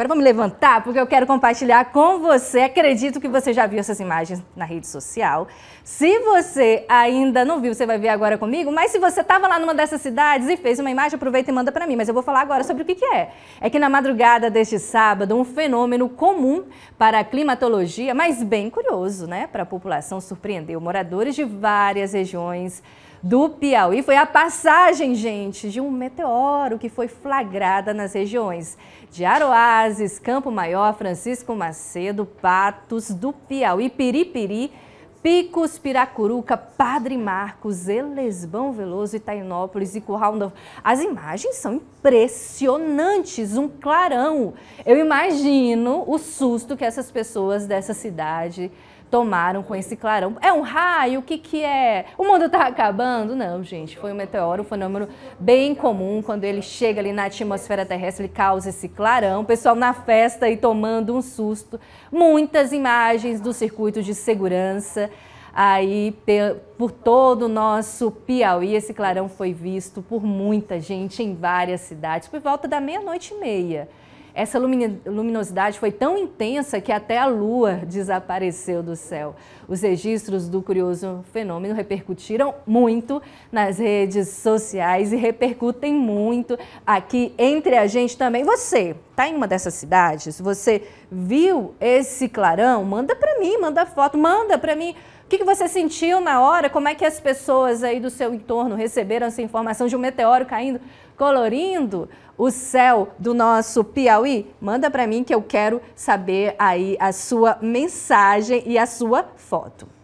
Agora vamos levantar porque eu quero compartilhar com você. Acredito que você já viu essas imagens na rede social. Se você ainda não viu, você vai ver agora comigo. Mas se você estava lá numa dessas cidades e fez uma imagem, aproveita e manda para mim. Mas eu vou falar agora sobre o que, que é. É que na madrugada deste sábado, um fenômeno comum para a climatologia, mas bem curioso, né, para a população, surpreendeu moradores de várias regiões do Piauí foi a passagem, gente, de um meteoro que foi flagrada nas regiões de Aroás, Milhares, Campo Maior, Francisco Macedo, Patos, do Piauí, Piripiri, Picos, Piracuruca, Padre Marcos, Elesbão Veloso, Itainópolis e Curral Novo. As imagens são impressionantes, um clarão. Eu imagino o susto que essas pessoas dessa cidade tomaram com esse clarão. É um raio? O que, que é? O mundo está acabando? Não, gente. Foi um meteoro, um fenômeno bem comum. Quando ele chega ali na atmosfera terrestre, ele causa esse clarão. O pessoal na festa e tomando um susto. Muitas imagens do circuito de segurança aí por todo o nosso Piauí. Esse clarão foi visto por muita gente em várias cidades, por volta da meia-noite e meia. Essa luminosidade foi tão intensa que até a lua desapareceu do céu. Os registros do curioso fenômeno repercutiram muito nas redes sociais e repercutem muito aqui entre a gente também. Você está em uma dessas cidades? Você viu esse clarão? Manda para mim, manda foto, manda para mim que, que você sentiu na hora? Como é que as pessoas aí do seu entorno receberam essa informação de um meteoro caindo, colorindo o céu do nosso Piauí? Manda para mim que eu quero saber aí a sua mensagem e a sua foto.